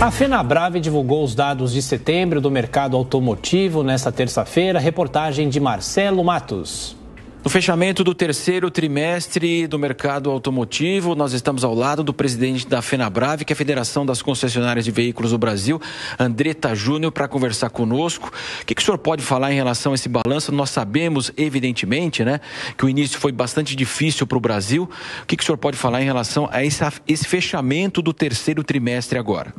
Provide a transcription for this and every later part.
A FenaBrave divulgou os dados de setembro do mercado automotivo nesta terça-feira. Reportagem de Marcelo Matos. No fechamento do terceiro trimestre do mercado automotivo, nós estamos ao lado do presidente da FenaBrave, que é a Federação das Concessionárias de Veículos do Brasil, Andreta Júnior, para conversar conosco. O que, que o senhor pode falar em relação a esse balanço? Nós sabemos, evidentemente, né, que o início foi bastante difícil para o Brasil. O que, que o senhor pode falar em relação a esse, a esse fechamento do terceiro trimestre agora?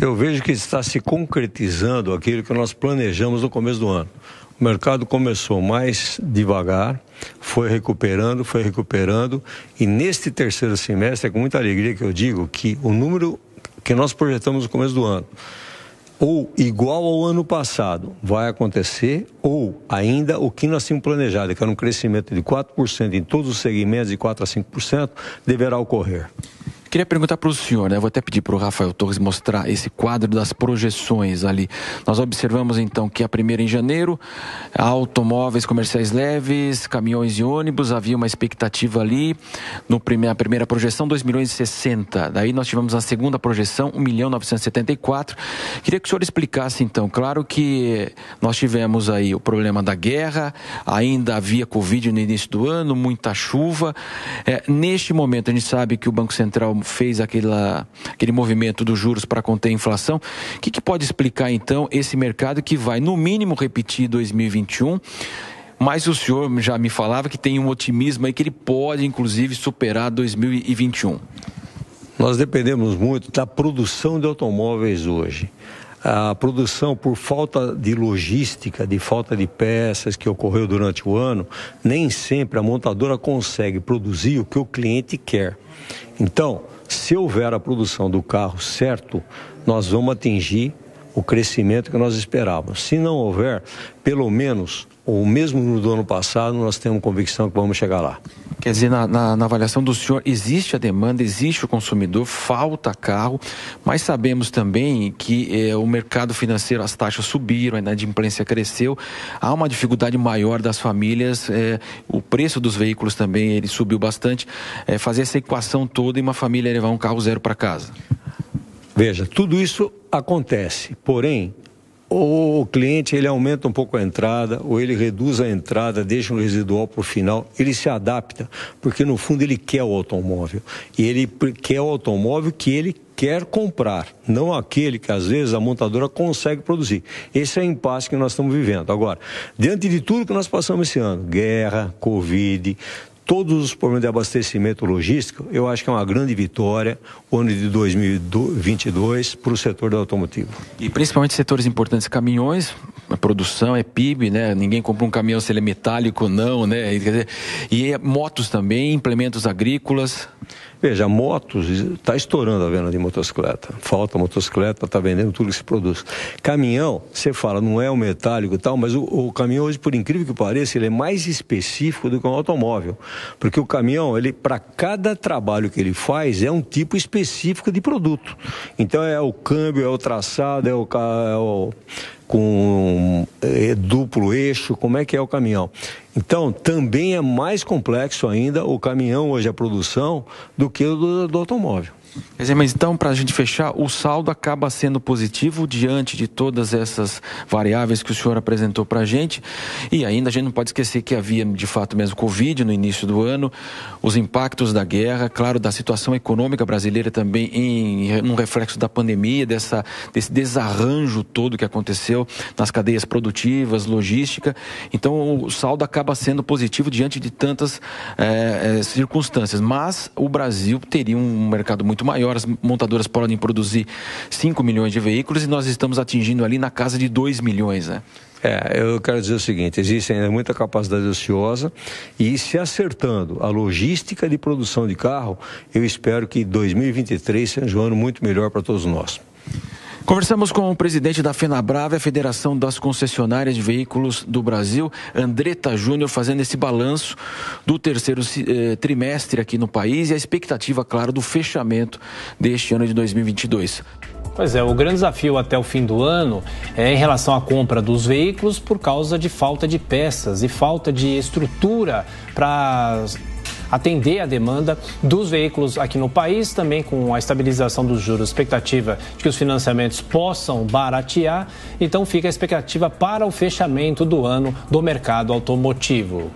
Eu vejo que está se concretizando aquilo que nós planejamos no começo do ano. O mercado começou mais devagar, foi recuperando, foi recuperando, e neste terceiro semestre, é com muita alegria que eu digo que o número que nós projetamos no começo do ano, ou igual ao ano passado, vai acontecer, ou ainda o que nós tínhamos planejado, que era um crescimento de 4% em todos os segmentos, de 4% a 5%, deverá ocorrer queria perguntar para o senhor, né? Vou até pedir para o Rafael Torres mostrar esse quadro das projeções ali. Nós observamos então que a primeira em janeiro, automóveis comerciais leves, caminhões e ônibus, havia uma expectativa ali no prime... a primeira projeção 2 milhões e 60. Daí nós tivemos a segunda projeção 1 milhão 974. Queria que o senhor explicasse então, claro que nós tivemos aí o problema da guerra, ainda havia Covid no início do ano, muita chuva. É, neste momento a gente sabe que o Banco Central fez aquela, aquele movimento dos juros para conter a inflação. O que, que pode explicar, então, esse mercado que vai, no mínimo, repetir 2021? Mas o senhor já me falava que tem um otimismo aí que ele pode, inclusive, superar 2021. Nós dependemos muito da produção de automóveis hoje. A produção, por falta de logística, de falta de peças que ocorreu durante o ano, nem sempre a montadora consegue produzir o que o cliente quer. Então, se houver a produção do carro certo, nós vamos atingir o crescimento que nós esperávamos. Se não houver, pelo menos ou mesmo do ano passado, nós temos convicção que vamos chegar lá. Quer dizer, na, na, na, avaliação do senhor, existe a demanda, existe o consumidor, falta carro, mas sabemos também que eh, o mercado financeiro, as taxas subiram, a inadimplência cresceu, há uma dificuldade maior das famílias, eh, o preço dos veículos também ele subiu bastante. Eh, fazer essa equação toda e uma família levar um carro zero para casa. Veja, tudo isso Acontece, porém, ou o cliente ele aumenta um pouco a entrada, ou ele reduz a entrada, deixa um residual para o final, ele se adapta, porque no fundo ele quer o automóvel. E ele quer o automóvel que ele quer comprar, não aquele que às vezes a montadora consegue produzir. Esse é o impasse que nós estamos vivendo. Agora, diante de tudo que nós passamos esse ano, guerra, Covid, todos os problemas de abastecimento logístico, eu acho que é uma grande vitória o ano de 2022 para o setor do automotivo. E principalmente setores importantes, caminhões, a é produção é PIB, né? Ninguém compra um caminhão se ele é metálico não, né? E, quer dizer, e é motos também, implementos agrícolas. Veja, motos, está estourando a venda de motocicleta. Falta motocicleta, está vendendo tudo que se produz. Caminhão, você fala, não é o metálico e tal, mas o, o, caminhão hoje, por incrível que pareça, ele é mais específico do que um automóvel. Porque o caminhão, ele, para cada trabalho que ele faz, é um tipo específico de produto. Então é o câmbio, é o traçado, é o, é o com é, duplo eixo, como é que é o caminhão. Então, também é mais complexo ainda o caminhão hoje, a é produção, do que o do, do automóvel. Mas então, para a gente fechar, o saldo acaba sendo positivo diante de todas essas variáveis que o senhor apresentou para a gente. E ainda a gente não pode esquecer que havia, de fato, mesmo Covid no início do ano, os impactos da guerra, claro, da situação econômica brasileira também, em um reflexo da pandemia, dessa, desse desarranjo todo que aconteceu nas cadeias produtivas, logística. Então, o saldo acaba sendo positivo diante de tantas eh, eh, circunstâncias. Mas o Brasil teria um mercado muito maiores maior as montadoras podem produzir 5 milhões de veículos e nós estamos atingindo ali na casa de 2 milhões, né? É, eu quero dizer o seguinte: existe ainda muita capacidade ociosa e se acertando a logística de produção de carro, eu espero que 2023 seja um ano muito melhor para todos nós. Conversamos com o presidente da FenaBrava, a Federação das Concessionárias de Veículos do Brasil, Andreta Júnior, fazendo esse balanço do terceiro eh, trimestre aqui no país e a expectativa, claro, do fechamento deste ano de 2022. Pois é, o grande desafio até o fim do ano é em relação à compra dos veículos por causa de falta de peças e falta de estrutura para atender a demanda dos veículos aqui no país, também com a estabilização dos juros, expectativa de que os financiamentos possam baratear. Então fica a expectativa para o fechamento do ano do mercado automotivo.